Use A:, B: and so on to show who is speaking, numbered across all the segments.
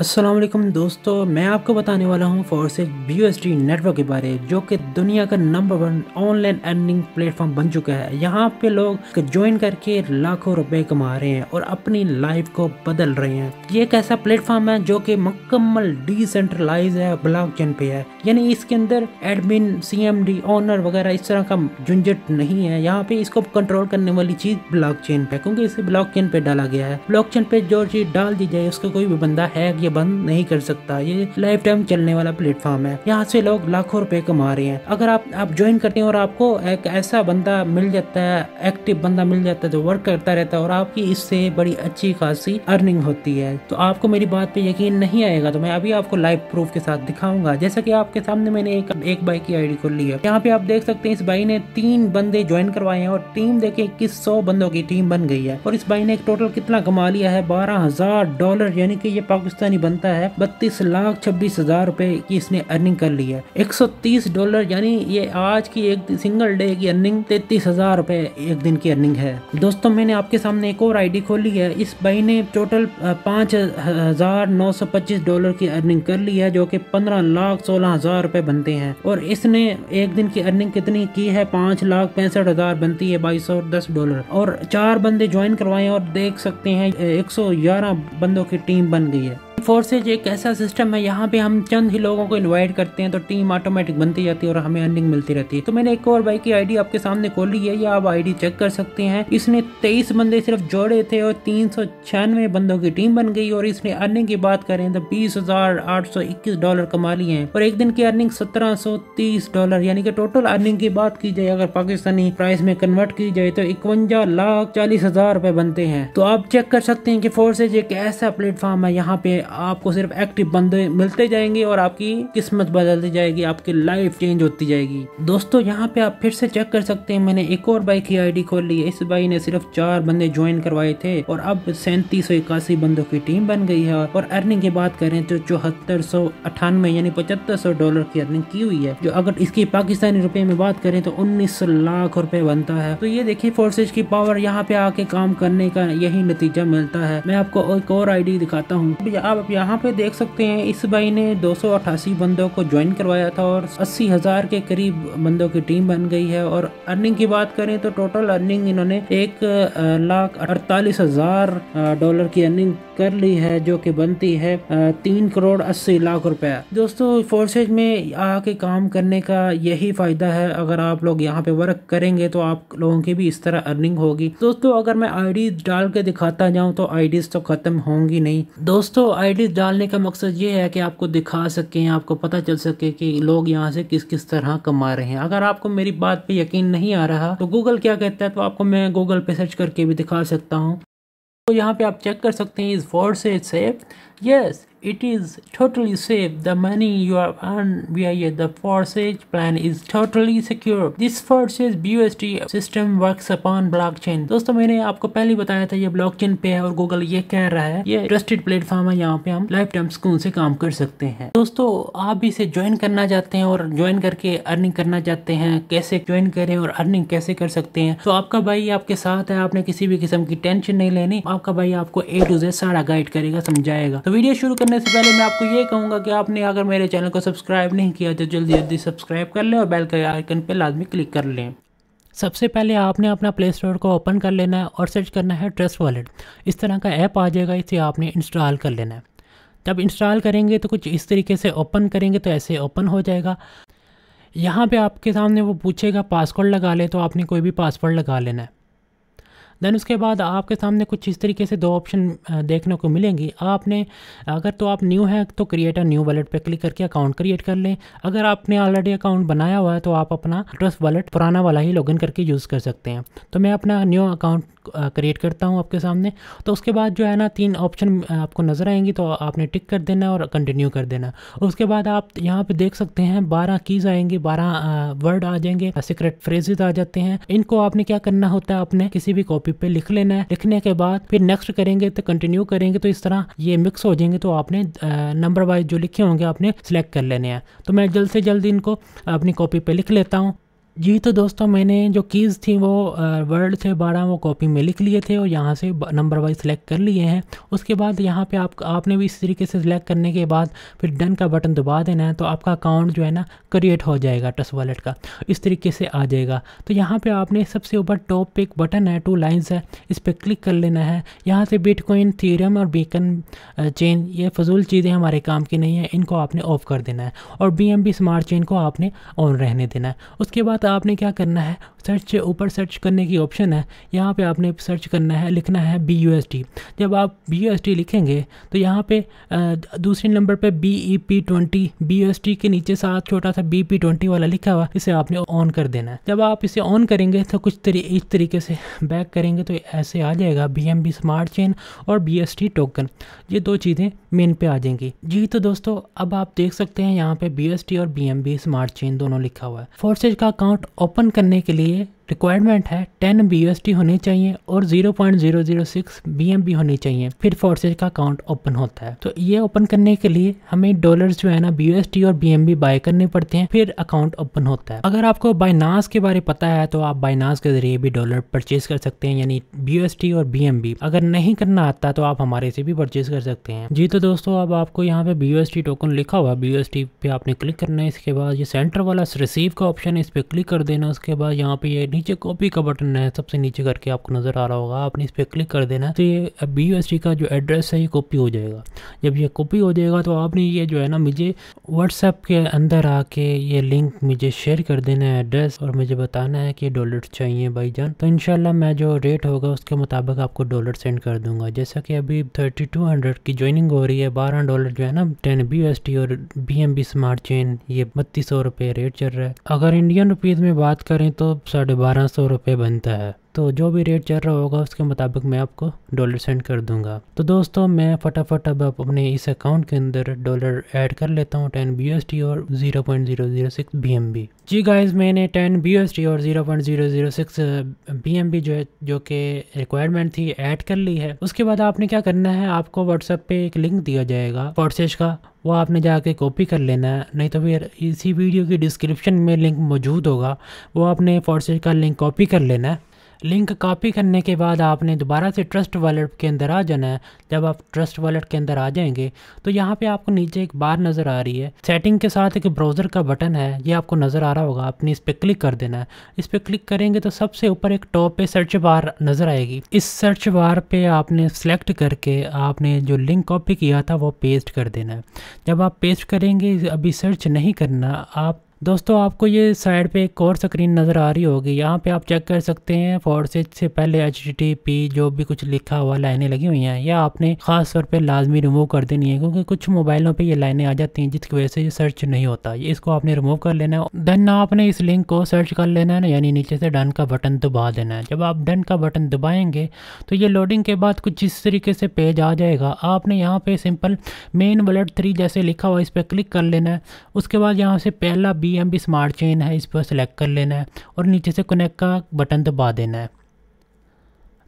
A: असलम दोस्तों मैं आपको बताने वाला हूँ Forsage B S T network के बारे जो कि दुनिया का number one online earning platform बन चुका है यहाँ पे लोग ज्वाइन करके लाखों रुपए कमा रहे हैं और अपनी लाइफ को बदल रहे हैं ये एक ऐसा प्लेटफॉर्म है जो कि मुकम्मल डिसेंट्रलाइज है ब्लॉक चेन पे है यानी इसके अंदर admin C M D owner वगैरह इस तरह का झुंझट नहीं है यहाँ पे इसको कंट्रोल करने वाली चीज ब्लॉक चेन पे क्योंकि इसे ब्लॉक चेन पे डाला गया है ब्लॉक चेन पे जो चीज डाल दी जाए उसका कोई भी बंदा है ये बंद नहीं कर सकता ये लाइफ टाइम चलने वाला प्लेटफॉर्म है यहाँ से लोग लाखों रुपए कमा रहे हैं अगर आप आप ज्वाइन करते हैं और आपको एक ऐसा बंदा मिल जाता है एक्टिव बंदा मिल जाता है जो वर्क करता रहता है और आपकी इससे बड़ी अच्छी खासी अर्निंग होती है तो आपको मेरी बात पे यकीन नहीं आएगा तो मैं अभी आपको लाइव प्रूफ के साथ दिखाऊंगा जैसा कि आपके सामने मैंने एक एक बाइक की आईडी खोल ली है यहाँ पे आप देख सकते हैं इस बाई ने तीन बंदे ज्वाइन करवाए हैं और टीम देखे इक्कीस सौ बंदों की टीम बन गई है और इस बाई ने टोटल कितना कमा लिया है बारह हजार डॉलर यानी कि ये पाकिस्तानी यानी बनता है बत्तीस लाख छब्बीस हजार रुपए की इसने अर्निंग कर ली है 130 डॉलर यानी ये आज की एक सिंगल डे की अर्निंग तैतीस हजार रुपए एक दिन की अर्निंग है दोस्तों मैंने आपके सामने एक और आईडी खोली है इस भाई ने टोटल पांच हजार नौ सौ पच्चीस डॉलर की अर्निंग कर ली है जो कि पंद्रह लाख सोलह हजार रुपए बनते हैं और इसने एक दिन की अर्निंग कितनी की है पांच लाख पैंसठ हजार बनती है बाईस सौ दस डॉलर और चार बंदे ज्वाइन करवाए और देख सकते हैं एक सौ ग्यारह बंदों की टीम बन गई है फोर्सेज एक ऐसा सिस्टम है यहाँ पे हम चंद ही लोगों को इनवाइट करते हैं तो टीम ऑटोमेटिक बनती जाती है और हमें अर्निंग मिलती रहती है तो मैंने एक और बाइक की आईडी आपके सामने खोली है या आप आईडी चेक कर सकते हैं इसने तेईस बंदे सिर्फ जोड़े थे और तीन बंदों की टीम बन गई और इसने अर्निंग की बात करें तो बीस डॉलर कमा लिए हैं और एक दिन की अर्निंग सत्रह डॉलर यानी कि टोटल अर्निंग की बात की जाए अगर पाकिस्तानी प्राइस में कन्वर्ट की जाए तो इकवंजा लाख चालीस हजार रुपए बनते हैं तो आप चेक कर सकते हैं कि फोर्सेज एक ऐसा प्लेटफॉर्म है यहाँ पे आपको सिर्फ एक्टिव बंदे मिलते जाएंगे और आपकी किस्मत बदलती जाएगी आपकी लाइफ चेंज होती जाएगी दोस्तों यहाँ पे आप फिर से चेक कर सकते हैं मैंने एक और बाइक की आईडी खोल ली है इस बाइक ने सिर्फ चार बंदे ज्वाइन करवाए थे और अब सैंतीस सौ इक्यासी बंदों की टीम बन गई है और अर्निंग की बात करें तो चौहत्तर सौ अठानवे यानी पचहत्तर सौ डॉलर की अर्निंग की हुई है जो अगर इसकी पाकिस्तानी रुपए में बात करें तो उन्नीस लाख रुपए बनता है तो ये देखिए फोर्सेज की पावर यहाँ पे आके काम करने का यही नतीजा मिलता है मैं आपको एक और आईडी दिखाता हूँ आप आप यहाँ पे देख सकते हैं इस भाई ने दो बंदों को ज्वाइन करवाया था और अस्सी हजार के करीब बंदों की टीम बन गई है और अर्निंग की बात करें तो टोटल अर्निंग इन्होंने एक लाख अड़तालीस हजार डॉलर की अर्निंग कर ली है जो कि बनती है तीन करोड़ अस्सी लाख रुपया दोस्तों फोर्सेज में आके काम करने का यही फायदा है अगर आप लोग यहाँ पे वर्क करेंगे तो आप लोगों की भी इस तरह अर्निंग होगी दोस्तों अगर मैं आईडी डाल के दिखाता जाऊँ तो आईडीज तो खत्म होंगी नहीं दोस्तों आई स्लाइडलिस्ट डालने का मकसद ये है कि आपको दिखा सकें आपको पता चल सके कि लोग यहाँ से किस किस तरह कमा रहे हैं अगर आपको मेरी बात पे यकीन नहीं आ रहा तो गूगल क्या कहता है तो आपको मैं गूगल पे सर्च करके भी दिखा सकता हूँ तो यहाँ पे आप चेक कर सकते हैं इस फोर्ड से safe yes it is totally safe. The money you have earned via the Forsage plan is totally secure. This Forsage BUSD system works upon blockchain. दोस्तों मैंने आपको पहले बताया था ये blockchain पे है और गूगल ये कह रहा है ये trusted platform है यहाँ पे हम लाइफ टाइम सुकून से काम कर सकते हैं दोस्तों आप भी इसे ज्वाइन करना चाहते हैं और ज्वाइन करके अर्निंग करना चाहते हैं कैसे ज्वाइन करें और अर्निंग कैसे कर सकते हैं तो आपका भाई आपके साथ है आपने किसी भी किस्म की टेंशन नहीं लेनी आपका भाई आपको ए टू जेड सारा गाइड करेगा समझाएगा तो वीडियो शुरू करने करने से पहले मैं आपको ये कहूँगा कि आपने अगर मेरे चैनल को सब्सक्राइब नहीं किया तो जल्दी जल्दी सब्सक्राइब कर लें और बेल के आइकन पर लाजमी क्लिक कर लें सबसे पहले आपने अपना प्ले स्टोर को ओपन कर लेना है और सर्च करना है ट्रस्ट वॉलेट इस तरह का ऐप आ जाएगा इसे आपने इंस्टॉल कर लेना है जब इंस्टॉल करेंगे तो कुछ इस तरीके से ओपन करेंगे तो ऐसे ओपन हो जाएगा यहाँ पे आपके सामने वो पूछेगा पासवर्ड लगा ले तो आपने कोई भी पासवर्ड लगा लेना है देन उसके बाद आपके सामने कुछ इस तरीके से दो ऑप्शन देखने को मिलेंगी आपने अगर तो आप न्यू हैं तो क्रिएट अ न्यू वॉलेट पर क्लिक करके अकाउंट क्रिएट कर लें अगर आपने ऑलरेडी अकाउंट बनाया हुआ है तो आप अपना ट्रस्ट वॉलेट पुराना वाला ही लॉगिन करके यूज़ कर सकते हैं तो मैं अपना न्यू अकाउंट क्रिएट करता हूँ आपके सामने तो उसके बाद जो है ना तीन ऑप्शन आपको नज़र आएंगी तो आपने टिक कर देना और कंटिन्यू कर देना उसके बाद आप यहाँ पे देख सकते हैं बारह कीज़ आएंगे बारह वर्ड आ जाएंगे सीक्रेट फ्रेजेज आ जाते हैं इनको आपने क्या करना होता है अपने किसी भी कॉपी पे लिख लेना है लिखने के बाद फिर नेक्स्ट करेंगे तो कंटिन्यू करेंगे तो इस तरह ये मिक्स हो जाएंगे तो आपने नंबर वाइज जो लिखे होंगे आपने सेलेक्ट कर लेने हैं तो मैं जल्द से जल्द इनको अपनी कॉपी पर लिख लेता हूँ जी तो दोस्तों मैंने जो कीज़ थी वो वर्ड से बारह वो कॉपी में लिख लिए थे और यहाँ से नंबर वाइज सेलेक्ट कर लिए हैं उसके बाद यहाँ पे आप आपने भी इस तरीके से सिलेक्ट करने के बाद फिर डन का बटन दबा देना है तो आपका अकाउंट जो है ना क्रिएट हो जाएगा टस वॉलेट का इस तरीके से आ जाएगा तो यहाँ पर आपने सबसे ऊपर टॉप पे एक बटन है टू लाइन्स है इस पर क्लिक कर लेना है यहाँ से बिटकॉइन थीरम और बीकन चेन ये फजूल चीज़ें हमारे काम की नहीं है इनको आपने ऑफ कर देना है और बी स्मार्ट चेन को आपने ऑन रहने देना है उसके बाद पता आपने क्या करना है सर्च ऊपर सर्च करने की ऑप्शन है यहाँ पे आपने सर्च करना है लिखना है बी यू एस टी जब आप बी यू एस टी लिखेंगे तो यहाँ पे दूसरे नंबर पे B E P twenty B U S T के नीचे साथ छोटा सा बी पी ट्वेंटी वाला लिखा हुआ इसे आपने ऑन कर देना है जब आप इसे ऑन करेंगे तो कुछ तरी इस तरीके से बैक करेंगे तो ऐसे आ जाएगा B M B smart chain और बी एस टी टोकन ये दो चीज़ें मेन पे आ जाएंगी जी तो दोस्तों अब आप देख सकते हैं यहाँ पे बी एस टी और B M B smart chain दोनों लिखा हुआ है फोर्सेज का अकाउंट ओपन करने के लिए लिए रिक्वायरमेंट है 10 बी होने चाहिए और 0.006 बी होने चाहिए फिर फोर्सेज का अकाउंट ओपन होता है तो ये ओपन करने के लिए हमें डॉलर्स जो है ना बी और बी बाय करने पड़ते हैं फिर अकाउंट ओपन होता है अगर आपको बाइनास के बारे पता है तो आप बाइनास के जरिए भी डॉलर परचेज कर सकते हैं यानी बी और बी अगर नहीं करना आता तो आप हमारे से भी परचेज कर सकते हैं जी तो दोस्तों अब आपको यहाँ पे बी टोकन लिखा हुआ बी पे आपने क्लिक करना है इसके बाद ये सेंटर वाला रिसीव का ऑप्शन है इस पर क्लिक कर देना उसके बाद यहाँ पे ये नीचे कॉपी का बटन है सबसे नीचे करके आपको नज़र आ रहा होगा आपने इस पर क्लिक कर देना तो ये बी यू का जो एड्रेस है ये कॉपी हो जाएगा जब ये कॉपी हो जाएगा तो आपने ये जो है ना मुझे व्हाट्सएप के अंदर आके ये लिंक मुझे शेयर कर देना है एड्रेस और मुझे बताना है कि डॉलर चाहिए भाई जान तो इनशाला मैं जो रेट होगा उसके मुताबिक आपको डॉलर सेंड कर दूंगा जैसा कि अभी थर्टी टू हंड्रेड की ज्वाइनिंग हो रही है बारह डॉलर जो है ना टेन बी एस टी और B M B smart chain ये बत्तीस सौ रुपये रेट चल रहा है अगर इंडियन रुपीज़ में बात करें तो साढ़े बारह सौ रुपये बनता है तो जो भी रेट चल रहा होगा उसके मुताबिक मैं आपको डॉलर सेंड कर दूंगा तो दोस्तों मैं फटाफट अब अपने इस अकाउंट के अंदर डॉलर ऐड कर लेता हूँ टेन बी एस टी और zero point zero zero six B M B जी गाइज मैंने टेन बी एस टी और zero point zero zero six B M B जो है जो कि रिक्वायरमेंट थी ऐड कर ली है उसके बाद आपने क्या करना है आपको व्हाट्सएप पे एक लिंक दिया जाएगा फोर्सेज का वो आपने जाके कॉपी कर लेना है नहीं तो फिर इसी वीडियो की डिस्क्रिप्शन में लिंक मौजूद होगा वो आपने फोर्सेज का लिंक कॉपी कर लेना है लिंक कॉपी करने के बाद आपने दोबारा से ट्रस्ट वॉलेट के अंदर आ जाना है जब आप ट्रस्ट वॉलेट के अंदर आ जाएंगे तो यहाँ पे आपको नीचे एक बार नज़र आ रही है सेटिंग के साथ एक ब्राउज़र का बटन है ये आपको नज़र आ रहा होगा आपने इस पर क्लिक कर देना है इस पर क्लिक करेंगे तो सबसे ऊपर एक टॉप पे सर्च बार नज़र आएगी इस सर्च बार पे आपने सेलेक्ट करके आपने जो लिंक कॉपी किया था वो पेस्ट कर देना है जब आप पेस्ट करेंगे अभी सर्च नहीं करना आप दोस्तों आपको ये साइड पे एक और स्क्रीन नज़र आ रही होगी यहाँ पे आप चेक कर सकते हैं फोर्सेज से पहले एच जो भी कुछ लिखा हुआ लाइनें लगी हुई हैं या आपने खास तौर पे लाजमी रिमूव कर देनी है क्योंकि कुछ मोबाइलों पे ये लाइनें आ जाती हैं जिसकी वजह से ये सर्च नहीं होता ये इसको आपने रिमूव कर लेना है देन आपने इस लिंक को सर्च कर लेना है यानी नीचे से डन का बटन दबा देना है जब आप डन का बटन दबाएँगे तो ये लोडिंग के बाद कुछ इस तरीके से पेज आ जाएगा आपने यहाँ पर सिंपल मेन बलट थ्री जैसे लिखा हुआ इस पर क्लिक कर लेना है उसके बाद यहाँ से पहला बी एम स्मार्ट चेन है इस पर सेलेक्ट कर लेना है और नीचे से कनेक्ट का बटन दबा देना है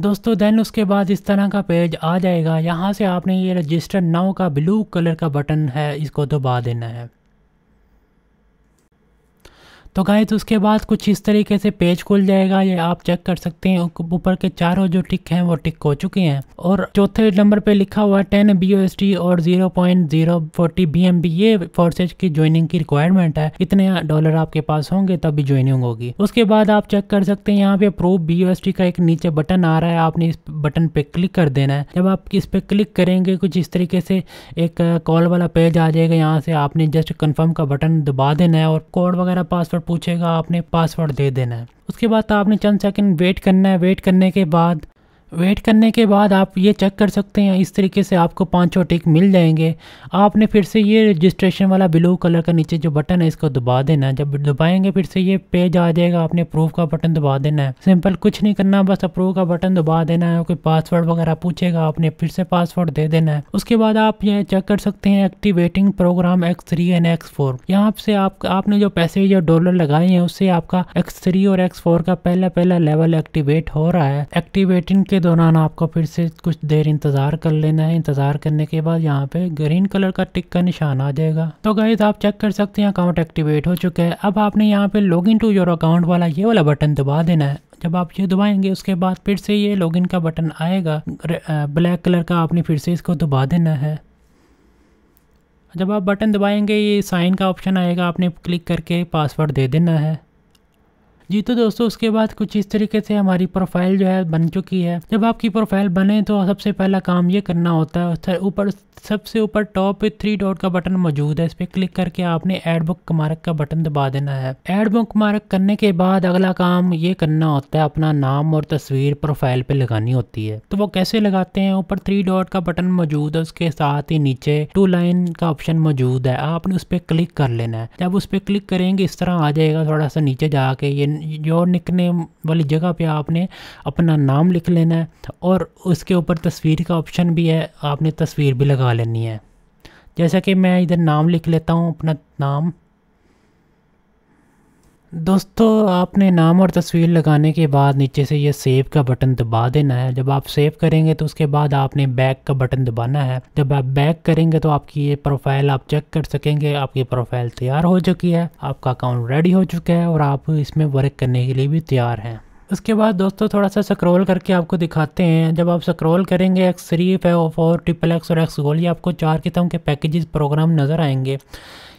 A: दोस्तों देन उसके बाद इस तरह का पेज आ जाएगा यहाँ से आपने ये रजिस्टर नाव का ब्लू कलर का बटन है इसको दबा देना है तो गाय तो उसके बाद कुछ इस तरीके से पेज खुल जाएगा ये आप चेक कर सकते हैं ऊपर के चारों जो टिक हैं वो टिक हो चुके हैं और चौथे नंबर पे लिखा हुआ है टेन बी और zero point zero forty B M B ये फोर्सेज की ज्वाइनिंग की रिक्वायरमेंट है इतने डॉलर आपके पास होंगे तभी ज्वाइनिंग होगी उसके बाद आप चेक कर सकते हैं यहाँ पे प्रूफ बी का एक नीचे बटन आ रहा है आपने इस बटन पे क्लिक कर देना है जब आप इस पे क्लिक करेंगे कुछ इस तरीके से एक कॉल वाला पेज आ जाएगा यहाँ से आपने जस्ट कन्फर्म का बटन दबा देना है और कोड वगैरह पासवर्ड पूछेगा आपने पासवर्ड दे देना है उसके बाद तो आपने चंद सेकंड वेट करना है वेट करने के बाद वेट करने के बाद आप ये चेक कर सकते हैं इस तरीके से आपको पांचों टिक मिल जाएंगे आपने फिर से ये रजिस्ट्रेशन वाला ब्लू कलर का नीचे जो बटन है इसको दबा देना है जब दबाएंगे फिर से ये पेज आ जाएगा आपने अप्रूव का बटन दबा देना है सिंपल कुछ नहीं करना बस अप्रूव का बटन दबा देना है कोई पासवर्ड वगैरह पूछेगा आपने फिर से पासवर्ड दे देना है उसके बाद आप ये चेक कर सकते हैं activating program X three and X four यहाँ से आप आपने जो पैसे या डॉलर लगाए हैं उससे आपका एक्स थ्री और एक्स फोर का पहला पहला लेवल एक्टिवेट हो रहा है एक्टिवेटिंग के दौरान आपको फिर से कुछ देर इंतज़ार कर लेना है इंतज़ार करने के बाद यहाँ पे ग्रीन कलर का टिक का निशान आ जाएगा तो गाइज आप चेक कर सकते हैं अकाउंट एक्टिवेट हो चुका है अब आपने यहाँ पे log in to your account वाला ये वाला बटन दबा देना है जब आप ये दबाएंगे उसके बाद फिर से ये इन का बटन आएगा ब्लैक कलर का आपने फिर से इसको दबा देना है जब आप बटन दबाएंगे ये साइन का ऑप्शन आएगा आपने क्लिक करके पासवर्ड दे देना है जी तो दोस्तों उसके बाद कुछ इस तरीके से हमारी प्रोफाइल जो है बन चुकी है जब आपकी प्रोफाइल बने तो सबसे पहला काम ये करना होता है ऊपर सबसे ऊपर टॉप पे थ्री डॉट का बटन मौजूद है इस पर क्लिक करके आपने एड बुक मार्क का बटन दबा देना है एड बुक मार्क करने के बाद अगला काम ये करना होता है अपना नाम और तस्वीर प्रोफाइल पे लगानी होती है तो वो कैसे लगाते हैं ऊपर थ्री डॉट का बटन मौजूद है उसके साथ ही नीचे टू लाइन का ऑप्शन मौजूद है आपने उस पर क्लिक कर लेना है जब उस पर क्लिक करेंगे इस तरह आ जाएगा थोड़ा सा नीचे जाके ये योर निकनेम वाली जगह पे आपने अपना नाम लिख लेना है और उसके ऊपर तस्वीर का ऑप्शन भी है आपने तस्वीर भी लगा लेनी है जैसा कि मैं इधर नाम लिख लेता हूँ अपना नाम दोस्तों आपने नाम और तस्वीर लगाने के बाद नीचे से ये सेव का बटन दबा देना है जब आप सेव करेंगे तो उसके बाद आपने बैक का बटन दबाना है जब आप बैक करेंगे तो आपकी ये प्रोफाइल आप चेक कर सकेंगे आपकी प्रोफाइल तैयार हो चुकी है आपका अकाउंट रेडी हो चुका है और आप इसमें वर्क करने के लिए भी तैयार हैं उसके बाद दोस्तों थोड़ा सा स्क्रॉल करके आपको दिखाते हैं जब आप स्क्रॉल करेंगे X three four triple X और एक्स गोल ये आपको चार किस्म के पैकेजेस प्रोग्राम नज़र आएंगे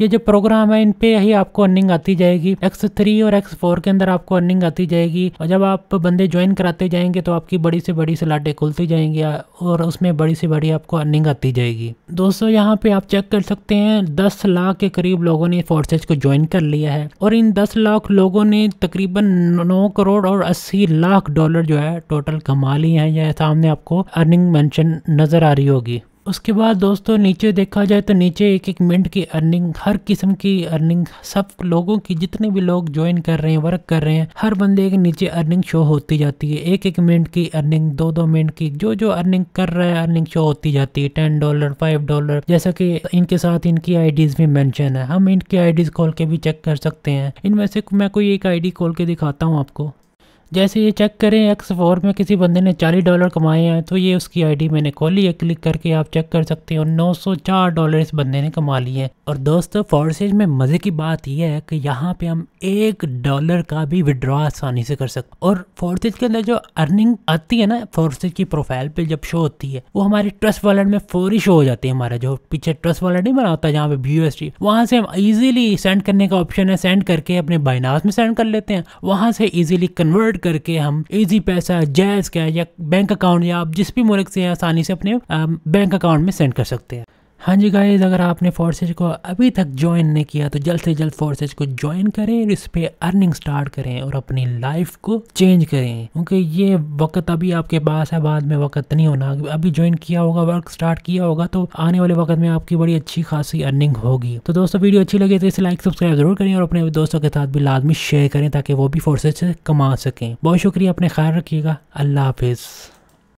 A: ये जो प्रोग्राम है इन पे ही आपको अर्निंग आती जाएगी एक्स थ्री और एक्स फोर के अंदर आपको अर्निंग आती जाएगी और जब आप बंदे ज्वाइन कराते जाएंगे तो आपकी बड़ी से बड़ी सलाटें खुलती जाएंगी और उसमें बड़ी से बड़ी आपको अर्निंग आती जाएगी दोस्तों यहाँ पे आप चेक कर सकते हैं दस लाख के करीब लोगों ने फोर्सेज को ज्वाइन कर लिया है और इन दस लाख लोगों ने तकरीबन नौ करोड़ और अस्सी लाख डॉलर जो है टोटल कमा लिए हैं यह सामने आपको अर्निंग मैंशन नज़र आ रही होगी उसके बाद दोस्तों नीचे देखा जाए तो नीचे एक एक मिनट की अर्निंग हर किस्म की अर्निंग सब लोगों की जितने भी लोग ज्वाइन कर रहे हैं वर्क कर रहे हैं हर बंदे के नीचे अर्निंग शो होती जाती है एक एक मिनट की अर्निंग दो दो मिनट की जो जो अर्निंग कर रहा है अर्निंग शो होती जाती है टेन डॉलर फाइव डॉलर जैसा कि इनके साथ इनकी आईडीज भी मैंशन है हम इनकी आईडीज खोल के भी चेक कर सकते हैं इनमें से मैं कोई एक आईडी खोल के दिखाता हूँ आपको जैसे ये चेक करें एक्स फोर में किसी बंदे ने चालीस डॉलर कमाए हैं तो ये उसकी आईडी मैंने खोली है क्लिक करके आप चेक कर सकते हो नौ सौ चार डॉलर इस बंदे ने कमा लिए हैं और दोस्तों फोर्सेज में मज़े की बात यह है कि यहाँ पे हम एक डॉलर का भी विड्रॉ आसानी से कर सकते और फोर्सेज के अंदर जो अर्निंग आती है ना फोर्सेज की प्रोफाइल पर जब शो होती है वो हमारे ट्रस्ट वॉलेट में फोरी शो हो जाती है हमारा जो पीछे ट्रस्ट वॉलेट नहीं बना होता जहाँ पे बी टी वहाँ से हम ईजिली सेंड करने का ऑप्शन है सेंड करके अपने बाइनास में सेंड कर लेते हैं वहाँ से ईजिली कन्वर्ट करके हम इजी पैसा जैज कैश या बैंक अकाउंट या आप जिस भी मुल्क से आसानी से अपने बैंक अकाउंट में सेंड कर सकते हैं हाँ जी गाइज अगर आपने फोर्सेज को अभी तक ज्वाइन नहीं किया तो जल्द से जल्द फोर्सेज को ज्वाइन करें और इस पर अर्निंग स्टार्ट करें और अपनी लाइफ को चेंज करें क्योंकि ये वक्त अभी आपके पास है बाद में वक्त नहीं होना अभी ज्वाइन किया होगा वर्क स्टार्ट किया होगा तो आने वाले वक्त में आपकी बड़ी अच्छी खासी अर्निंग होगी तो दोस्तों वीडियो अच्छी लगे तो इसे लाइक सब्सक्राइब जरूर करें और अपने दोस्तों के साथ भी लाजमी शेयर करें ताकि वो भी फोर्सेज कमा सकें बहुत शुक्रिया अपने ख्याल रखिएगा अल्लाह हाफिज़